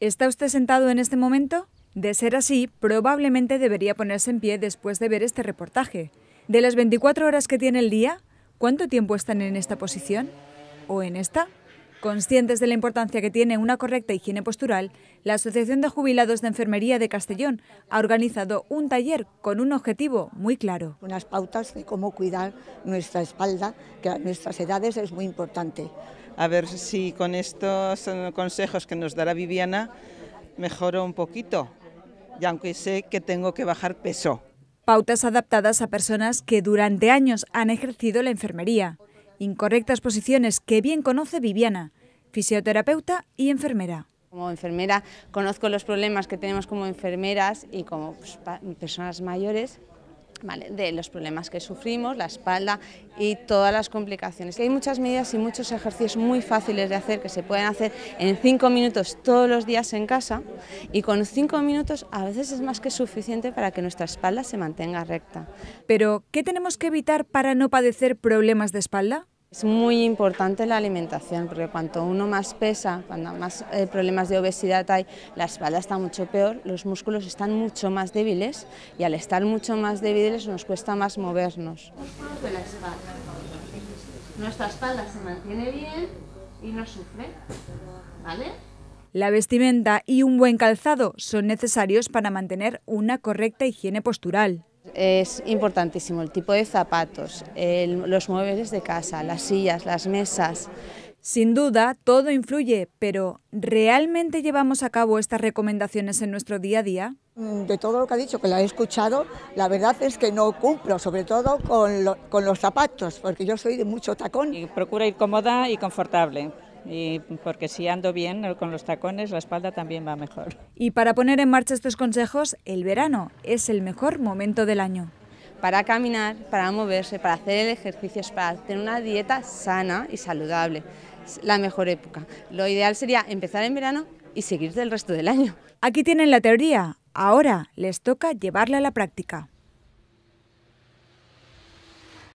¿Está usted sentado en este momento? De ser así, probablemente debería ponerse en pie después de ver este reportaje. De las 24 horas que tiene el día, ¿cuánto tiempo están en esta posición? ¿O en esta? Conscientes de la importancia que tiene una correcta higiene postural, la Asociación de Jubilados de Enfermería de Castellón ha organizado un taller con un objetivo muy claro. Unas pautas de cómo cuidar nuestra espalda, que a nuestras edades es muy importante a ver si con estos eh, consejos que nos dará Viviana mejoro un poquito, ya aunque sé que tengo que bajar peso. Pautas adaptadas a personas que durante años han ejercido la enfermería. Incorrectas posiciones que bien conoce Viviana, fisioterapeuta y enfermera. Como enfermera conozco los problemas que tenemos como enfermeras y como pues, personas mayores de los problemas que sufrimos, la espalda y todas las complicaciones. Hay muchas medidas y muchos ejercicios muy fáciles de hacer que se pueden hacer en cinco minutos todos los días en casa y con cinco minutos a veces es más que suficiente para que nuestra espalda se mantenga recta. Pero, ¿qué tenemos que evitar para no padecer problemas de espalda? Es muy importante la alimentación, porque cuanto uno más pesa, cuando más eh, problemas de obesidad hay, la espalda está mucho peor, los músculos están mucho más débiles y al estar mucho más débiles nos cuesta más movernos. de la espalda. Nuestra espalda se mantiene bien y no sufre, ¿vale? La vestimenta y un buen calzado son necesarios para mantener una correcta higiene postural. Es importantísimo el tipo de zapatos, los muebles de casa, las sillas, las mesas. Sin duda, todo influye, pero ¿realmente llevamos a cabo estas recomendaciones en nuestro día a día? Mm, de todo lo que ha dicho, que la he escuchado, la verdad es que no cumplo, sobre todo con, con los zapatos, porque yo soy de mucho tacón. Y procura ir cómoda y confortable y porque si ando bien con los tacones, la espalda también va mejor. Y para poner en marcha estos consejos, el verano es el mejor momento del año. Para caminar, para moverse, para hacer ejercicios, para tener una dieta sana y saludable. Es la mejor época. Lo ideal sería empezar en verano y seguir del resto del año. Aquí tienen la teoría. Ahora les toca llevarla a la práctica.